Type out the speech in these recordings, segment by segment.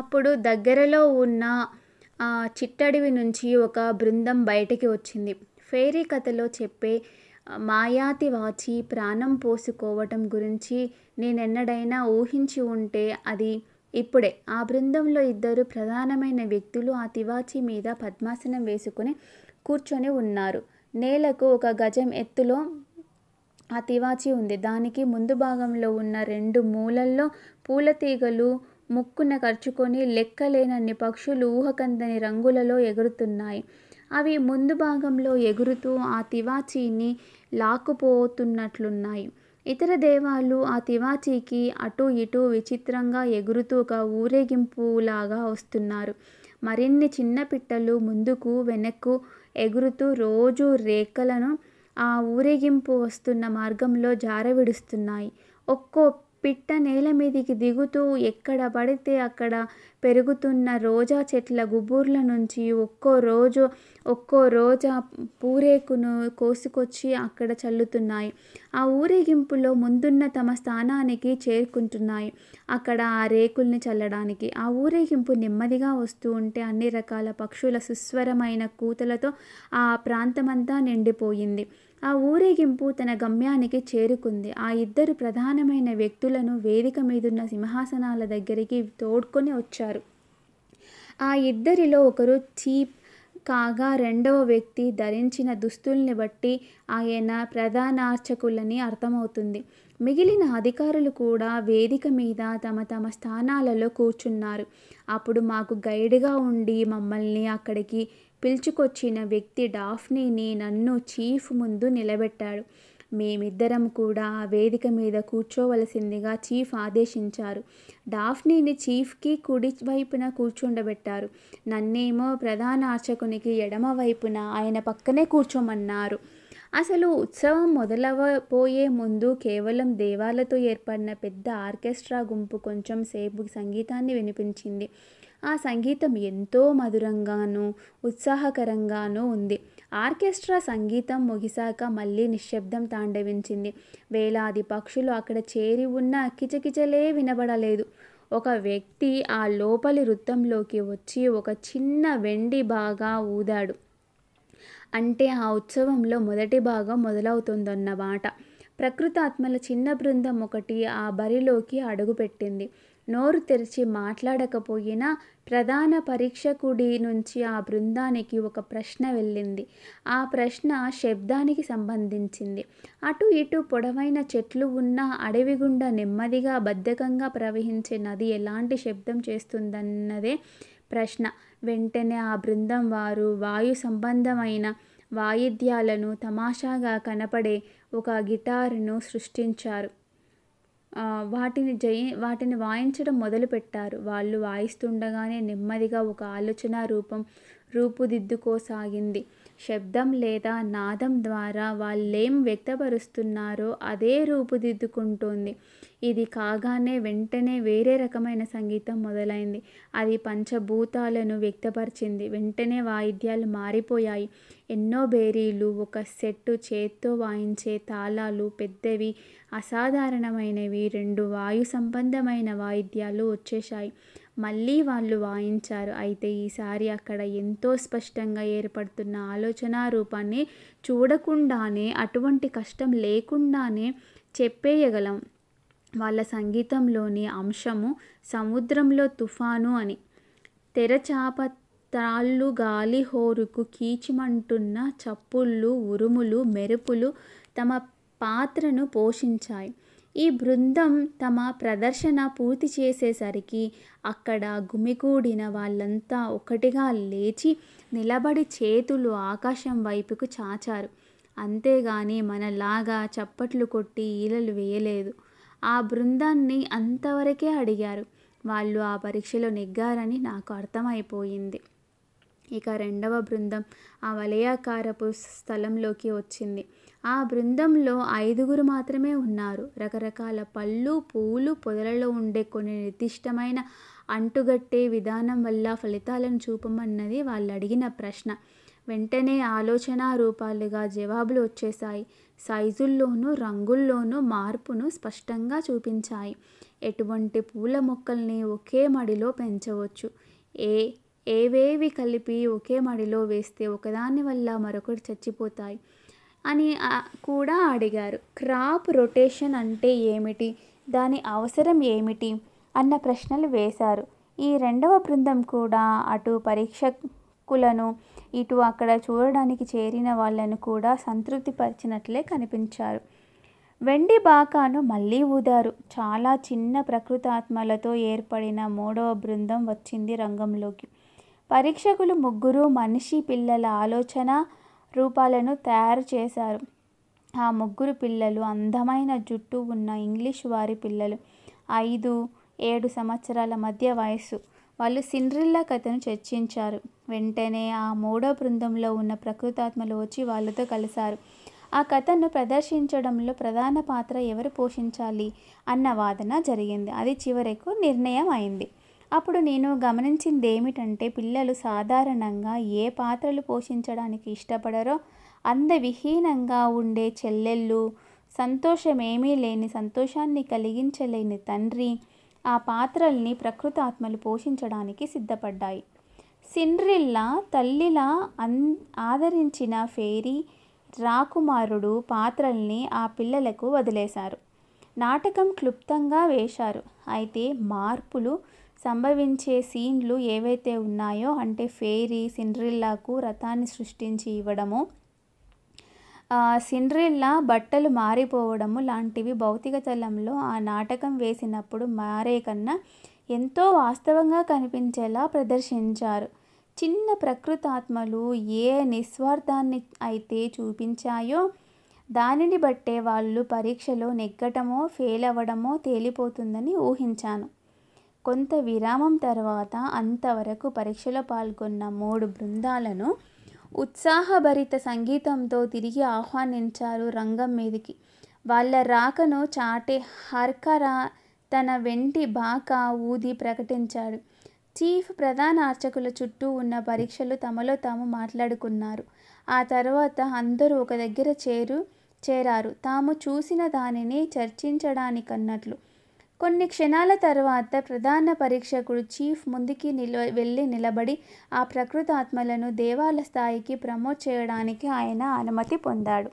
అప్పుడు దగ్గరలో ఉన్న చిట్టడివి నుంచి ఒక బృందం బయటికి వచ్చింది ఫెయిరీ కథలో చెప్పే మాయాతి వాచి ప్రాణం పోసుకోవటం గురించి నేనెన్నడైనా ఊహించి ఉంటే అది ఇప్పుడే ఆ బృందంలో ఇద్దరు ప్రధానమైన వ్యక్తులు ఆ తివాచి మీద పద్మాసనం వేసుకుని కూర్చొని ఉన్నారు నేలకు ఒక గజం ఎత్తులో ఆ తివాచి ఉంది దానికి ముందు భాగంలో ఉన్న రెండు మూలల్లో పూల తీగలు ముక్కున కరుచుకొని లెక్కలేనన్ని పక్షులు ఊహకందని రంగులలో ఎగురుతున్నాయి అవి ముందు భాగంలో ఎగురుతూ ఆ తివాచీని లాక్కుపోతున్నట్లున్నాయి ఇతర దేవాలు ఆ తివాచీకి అటు ఇటు విచిత్రంగా ఎగురుతూ ఒక ఊరేగింపులాగా వస్తున్నారు మరిన్ని చిన్న పిట్టలు ముందుకు వెనక్కు ఎగురుతూ రోజు రేఖలను ఆ ఊరేగింపు వస్తున్న మార్గంలో జారవిడుస్తున్నాయి ఒక్కో పిట్ట నేల మీదికి దిగుతూ ఎక్కడ పడితే అక్కడ పెరుగుతున్న రోజా చెట్ల గుబూర్ల నుంచి ఒక్కో రోజు ఒక్కో రోజా పూరేకును కోసుకొచ్చి అక్కడ చల్లుతున్నాయి ఆ ఊరేగింపులో ముందున్న తమ స్థానానికి చేరుకుంటున్నాయి అక్కడ ఆ రేకుల్ని చల్లడానికి ఆ ఊరేగింపు నెమ్మదిగా వస్తూ ఉంటే అన్ని రకాల పక్షుల సుస్వరమైన కూతలతో ఆ ప్రాంతమంతా నిండిపోయింది ఆ ఊరేగింపు తన గమ్యానికి చేరుకుంది ఆ ఇద్దరు ప్రధానమైన వ్యక్తులను వేదిక మీదున్న సింహాసనాల దగ్గరికి తోడ్కొని వచ్చారు ఆ ఇద్దరిలో ఒకరు చీప్ కాగా రెండవ వ్యక్తి ధరించిన దుస్తుల్ని బట్టి ఆయన ప్రధానార్చకులని అర్థమవుతుంది మిగిలిన అధికారులు కూడా వేదిక మీద తమ తమ స్థానాలలో కూర్చున్నారు అప్పుడు మాకు గైడ్గా ఉండి మమ్మల్ని అక్కడికి పిలుచుకొచ్చిన వ్యక్తి డాఫ్నీని నన్ను చీఫ్ ముందు నిలబెట్టాడు మేమిద్దరం కూడా ఆ వేదిక మీద కూర్చోవలసిందిగా చీఫ్ ఆదేశించారు డాఫ్నీని చీఫ్కి కుడి వైపున కూర్చుండబెట్టారు నన్నేమో ప్రధాన అర్చకునికి ఎడమ వైపున ఆయన పక్కనే కూర్చోమన్నారు అసలు ఉత్సవం మొదలవబోయే ముందు కేవలం దేవాలతో ఏర్పడిన పెద్ద ఆర్కెస్ట్రా గుంపు కొంచెం సేపు సంగీతాన్ని వినిపించింది ఆ సంగీతం ఎంతో మధురంగానూ ఉత్సాహకరంగానూ ఉంది ఆర్కెస్ట్రా సంగీతం ముగిశాక మళ్ళీ నిశ్శబ్దం తాండవించింది వేలాది పక్షులు అక్కడ చేరి ఉన్న కిచకిచలే వినబడలేదు ఒక వ్యక్తి ఆ లోపలి వృత్తంలోకి వచ్చి ఒక చిన్న వెండి బాగా ఊదాడు అంటే ఆ ఉత్సవంలో మొదటి భాగం మొదలవుతుందన్నమాట ప్రకృతాత్మల చిన్న బృందం ఒకటి ఆ బరిలోకి అడుగుపెట్టింది నోరు తెరిచి మాట్లాడకపోయినా ప్రధాన పరీక్షకుడి నుంచి ఆ బృందానికి ఒక ప్రశ్న వెళ్ళింది ఆ ప్రశ్న శబ్దానికి సంబంధించింది అటు ఇటు పొడవైన చెట్లు ఉన్న అడవి గుండా నెమ్మదిగా బద్ధకంగా ప్రవహించే నది ఎలాంటి శబ్దం చేస్తుందన్నదే ప్రశ్న వెంటనే ఆ బృందం వారు వాయు సంబంధమైన వాయిద్యాలను తమాషాగా కనపడే ఒక గిటారును సృష్టించారు వాటిని జయి వాటిని వాయించడం మొదలుపెట్టారు వాళ్ళు వాయిస్తుండగానే నెమ్మదిగా ఒక ఆలోచన రూపం రూపుదిద్దుకోసాగింది శబ్దం లేదా నాదం ద్వారా వాళ్ళేం వ్యక్తపరుస్తున్నారో అదే రూపుదిద్దుకుంటోంది ఇది కాగానే వెంటనే వేరే రకమైన సంగీతం మొదలైంది అది పంచభూతాలను వ్యక్తపరిచింది వెంటనే వాయిద్యాలు మారిపోయాయి ఎన్నో బేరీలు ఒక సెట్టు చేత్తో వాయించే తాళాలు పెద్దవి అసాధారణమైనవి రెండు వాయు సంబంధమైన వాయిద్యాలు వచ్చేశాయి మళ్ళీ వాళ్ళు వాయించారు అయితే ఈసారి అక్కడ ఎంతో స్పష్టంగా ఏర్పడుతున్న ఆలోచన రూపాన్ని చూడకుండానే అటువంటి కష్టం లేకుండానే చెప్పేయగలం వాళ్ళ సంగీతంలోని అంశము సముద్రంలో తుఫాను అని తెరచాప తాళ్ళు గాలి హోరుకు కీచిమంటున్న చప్పుళ్ళు ఉరుములు మెరుపులు తమ పాత్రను పోషించాయి ఈ బృందం తమ ప్రదర్శన పూర్తి చేసేసరికి అక్కడ గుమిగూడిన వాళ్ళంతా ఒకటిగా లేచి నిలబడి చేతులు ఆకాశం వైపుకు చాచారు అంతేగాని మనలాగా చప్పట్లు కొట్టి ఈలలు వేయలేదు ఆ బృందాన్ని అంతవరకే అడిగారు వాళ్ళు ఆ పరీక్షలో నెగ్గారని నాకు అర్థమైపోయింది ఇక రెండవ బృందం ఆ వలయాకారపు స్థలంలోకి వచ్చింది ఆ బృందంలో ఐదుగురు మాత్రమే ఉన్నారు రకరకాల పళ్ళు పూలు పొదలలో ఉండే కొన్ని నిర్దిష్టమైన అంటుగట్టే విధానం వల్ల ఫలితాలను చూపమన్నది వాళ్ళు అడిగిన ప్రశ్న వెంటనే ఆలోచన రూపాలుగా జవాబులు వచ్చేశాయి సైజుల్లోనూ రంగుల్లోనూ మార్పును స్పష్టంగా చూపించాయి ఎటువంటి పూల మొక్కల్ని ఒకే మడిలో పెంచవచ్చు ఏ ఏవేవి కలిపి ఒకే మడిలో వేస్తే ఒకదాని వల్ల మరొకటి చచ్చిపోతాయి అని కూడా అడిగారు క్రాప్ రొటేషన్ అంటే ఏమిటి దాని అవసరం ఏమిటి అన్న ప్రశ్నలు వేశారు ఈ రెండవ బృందం కూడా అటు పరీక్షకులను ఇటు అక్కడ చూడడానికి చేరిన వాళ్ళను కూడా సంతృప్తిపరిచినట్లే కనిపించారు వెండి బాకాను మళ్ళీ ఊదారు చాలా చిన్న ప్రకృతాత్మలతో ఏర్పడిన మూడవ బృందం వచ్చింది రంగంలోకి పరీక్షకులు ముగ్గురు మనిషి పిల్లల ఆలోచన రూపాలను తయారు చేశారు ఆ ముగ్గురు పిల్లలు అందమైన జుట్టు ఉన్న ఇంగ్లీష్ వారి పిల్లలు ఐదు ఏడు సంవత్సరాల మధ్య వయస్సు వాళ్ళు సిండ్రిల్లా కథను చర్చించారు వెంటనే ఆ మూడో బృందంలో ఉన్న ప్రకృతాత్మలు వచ్చి వాళ్ళతో కలిశారు ఆ కథను ప్రదర్శించడంలో ప్రధాన పాత్ర ఎవరు పోషించాలి అన్న వాదన జరిగింది అది చివరకు నిర్ణయం అయింది అప్పుడు నేను గమనించింది ఏమిటంటే పిల్లలు సాధారణంగా ఏ పాత్రలు పోషించడానికి ఇష్టపడరో అందవిహీనంగా ఉండే చెల్లెళ్ళు సంతోషమేమీ లేని సంతోషాన్ని కలిగించలేని తండ్రి ఆ పాత్రల్ని ప్రకృతాత్మలు పోషించడానికి సిద్ధపడ్డాయి సిండ్రిల్లా తల్లిలా అన్ ఆదరించిన ఫేరీ రాకుమారుడు పాత్రల్ని ఆ పిల్లలకు వదిలేశారు నాటకం క్లుప్తంగా వేశారు అయితే మార్పులు సంభవించే సీన్లు ఏవైతే ఉన్నాయో అంటే ఫేరీ సిండ్రిల్లాకు రథాన్ని సృష్టించి ఇవ్వడము సిండ్రిల్లా బట్టలు మారిపోవడము లాంటివి భౌతిక తలంలో ఆ నాటకం వేసినప్పుడు మారే కన్నా ఎంతో వాస్తవంగా కనిపించేలా ప్రదర్శించారు చిన్న ప్రకృతాత్మలు ఏ నిస్వార్థాన్ని అయితే చూపించాయో దానిని బట్టే వాళ్ళు పరీక్షలో నెగ్గటమో ఫెయిల్ అవ్వడమో తేలిపోతుందని ఊహించాను కొంత విరామం తర్వాత అంతవరకు పరీక్షలో పాల్గొన్న మూడు బృందాలను ఉత్సాహభరిత సంగీతంతో తిరిగి ఆహ్వానించారు రంగం మీదికి వాళ్ళ రాకను చాటే హర్కరా తన వెంటి బాక ఊది ప్రకటించాడు చీఫ్ ప్రధాన అర్చకుల చుట్టూ ఉన్న పరీక్షలు తమలో తాము మాట్లాడుకున్నారు ఆ తర్వాత అందరూ ఒక దగ్గర చేరు చేరారు తాము చూసిన దానిని చర్చించడానికన్నట్లు కొన్ని క్షణాల తర్వాత ప్రధాన పరీక్షకుడు చీఫ్ ముందుకి నిల వెళ్ళి నిలబడి ఆ ప్రకృతాత్మలను దేవాల స్థాయికి ప్రమోట్ చేయడానికి ఆయన అనుమతి పొందాడు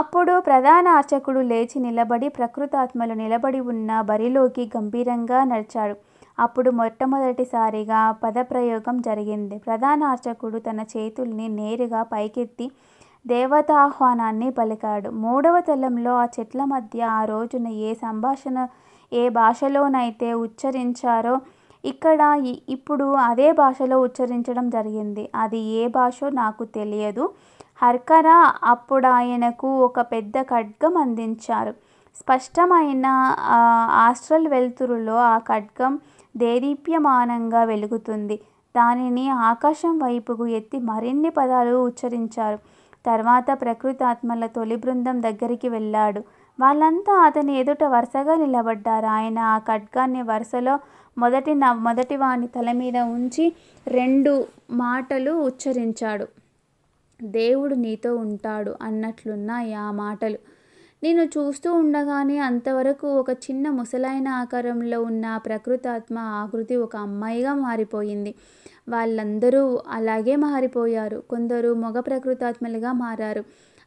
అప్పుడు ప్రధాన అర్చకుడు లేచి నిలబడి ప్రకృతాత్మలు నిలబడి ఉన్న బరిలోకి గంభీరంగా నడిచాడు అప్పుడు మొట్టమొదటిసారిగా పదప్రయోగం జరిగింది ప్రధాన అర్చకుడు తన చేతుల్ని నేరుగా పైకెత్తి దేవతాహ్వానాన్ని పలికాడు మూడవ తలంలో ఆ చెట్ల మధ్య ఆ రోజున ఏ సంభాషణ ఏ భాషలోనైతే ఉచ్చరించారో ఇక్కడ ఇప్పుడు అదే భాషలో ఉచ్చరించడం జరిగింది అది ఏ భాషో నాకు తెలియదు హర్కర అప్పుడు ఆయనకు ఒక పెద్ద ఖడ్గం అందించారు స్పష్టమైన ఆస్ట్రల్ వెలుతురులో ఆ ఖడ్గం దేదీప్యమానంగా వెలుగుతుంది దానిని ఆకాశం వైపుకు ఎత్తి మరిన్ని పదాలు ఉచ్చరించారు తర్వాత ప్రకృతాత్మల తొలి బృందం దగ్గరికి వెళ్ళాడు వాళ్ళంతా అతని ఎదుట వరుసగా నిలబడ్డారు ఆయన ఆ ఖడ్గాన్ని వరుసలో మొదటి నవ్ మొదటి వాణి తల మీద ఉంచి రెండు మాటలు ఉచ్చరించాడు దేవుడు నీతో ఉంటాడు అన్నట్లున్నాయి ఆ మాటలు నేను చూస్తూ ఉండగానే అంతవరకు ఒక చిన్న ముసలాయన ఆకారంలో ఉన్న ప్రకృతాత్మ ఆకృతి ఒక అమ్మాయిగా మారిపోయింది వాళ్ళందరూ అలాగే మారిపోయారు కొందరు మగ ప్రకృతాత్మలుగా మారారు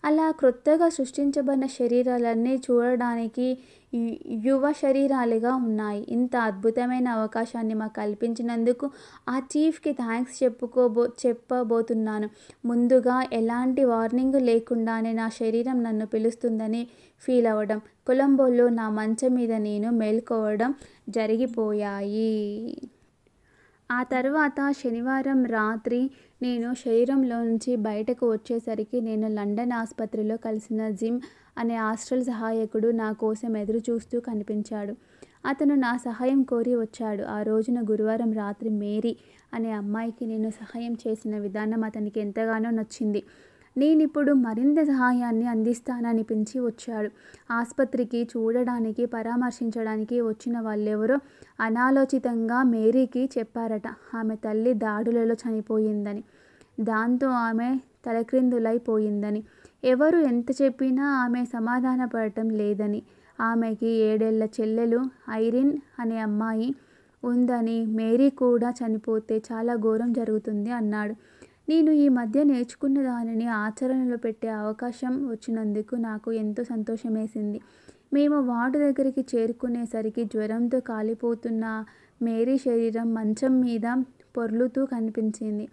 అలా క్రొత్తగా సృష్టించబడిన శరీరాలన్నీ చూడడానికి యువ శరీరాలుగా ఉన్నాయి ఇంత అద్భుతమైన అవకాశాన్ని మాకు కల్పించినందుకు ఆ చీఫ్కి థ్యాంక్స్ చెప్పుకోబో చెప్పబోతున్నాను ముందుగా ఎలాంటి వార్నింగ్ లేకుండానే నా శరీరం నన్ను పిలుస్తుందని ఫీల్ అవ్వడం కొలంబోలో నా మంచం మీద నేను మేల్కోవడం జరిగిపోయాయి ఆ తర్వాత శనివారం రాత్రి నేను శరీరంలో నుంచి బయటకు వచ్చేసరికి నేను లండన్ ఆసుపత్రిలో కలిసిన జిమ్ అనే హాస్టల్ సహాయకుడు నా కోసం ఎదురు చూస్తూ కనిపించాడు అతను నా సహాయం కోరి వచ్చాడు ఆ రోజున గురువారం రాత్రి మేరీ అనే అమ్మాయికి నేను సహాయం చేసిన విధానం అతనికి ఎంతగానో నచ్చింది నేనిప్పుడు మరింత సహాయాన్ని అందిస్తాననిపించి వచ్చాడు ఆసుపత్రికి చూడడానికి పరామర్శించడానికి వచ్చిన వాళ్ళెవరో అనాలోచితంగా మేరీకి చెప్పారట ఆమె తల్లి దాడులలో చనిపోయిందని దాంతో ఆమె తలక్రిందులైపోయిందని ఎవరు ఎంత చెప్పినా ఆమె సమాధానపడటం లేదని ఆమెకి ఏడేళ్ల చెల్లెలు ఐరిన్ అనే అమ్మాయి ఉందని మేరీ కూడా చనిపోతే చాలా ఘోరం జరుగుతుంది అన్నాడు నేను ఈ మధ్య నేర్చుకున్న దానిని ఆచరణలో పెట్టే అవకాశం వచ్చినందుకు నాకు ఎంతో సంతోషమేసింది మేము వార్డు దగ్గరికి చేరుకునేసరికి జ్వరంతో కాలిపోతున్న మేరీ శరీరం మంచం మీద పొర్లుతూ కనిపించింది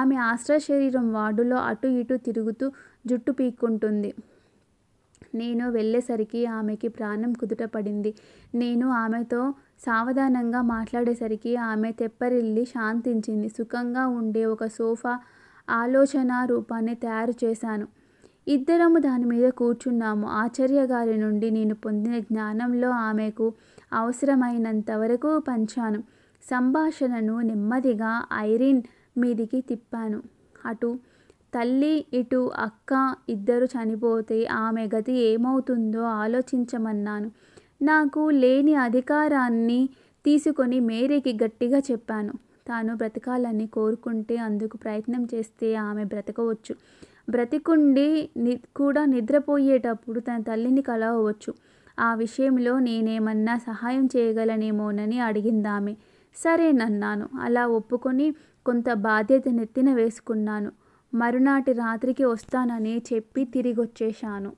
ఆమె ఆశ్ర శరీరం వార్డులో అటు ఇటు తిరుగుతూ జుట్టు పీక్కుంటుంది నేను వెళ్ళేసరికి ఆమెకి ప్రాణం కుదుట పడింది నేను ఆమెతో సావధానంగా మాట్లాడేసరికి ఆమె తెప్పరిల్లి శాంతించింది సుఖంగా ఉండే ఒక సోఫా ఆలోచన రూపాన్ని తయారు చేశాను ఇద్దరము దాని మీద కూర్చున్నాము ఆచార్య గారి నుండి నేను పొందిన జ్ఞానంలో ఆమెకు అవసరమైనంత వరకు పంచాను సంభాషణను నెమ్మదిగా ఐరిన్ మీదికి తిప్పాను అటు తల్లి ఇటు అక్క ఇద్దరు చనిపోతే ఆమె గతి ఏమవుతుందో ఆలోచించమన్నాను నాకు లేని అధికారాన్ని తీసుకొని మేరీకి గట్టిగా చెప్పాను తాను బ్రతకాలని కోరుకుంటే అందుకు ప్రయత్నం చేస్తే ఆమె బ్రతకవచ్చు బ్రతికుండి ని కూడా నిద్రపోయేటప్పుడు తన తల్లిని కలవవచ్చు ఆ విషయంలో నేనేమన్నా సహాయం చేయగలనేమోనని అడిగిందామె సరేనన్నాను అలా ఒప్పుకొని కొంత బాధ్యత నెత్తిన వేసుకున్నాను మరునాటి రాత్రికి వస్తానని చెప్పి తిరిగొచ్చేశాను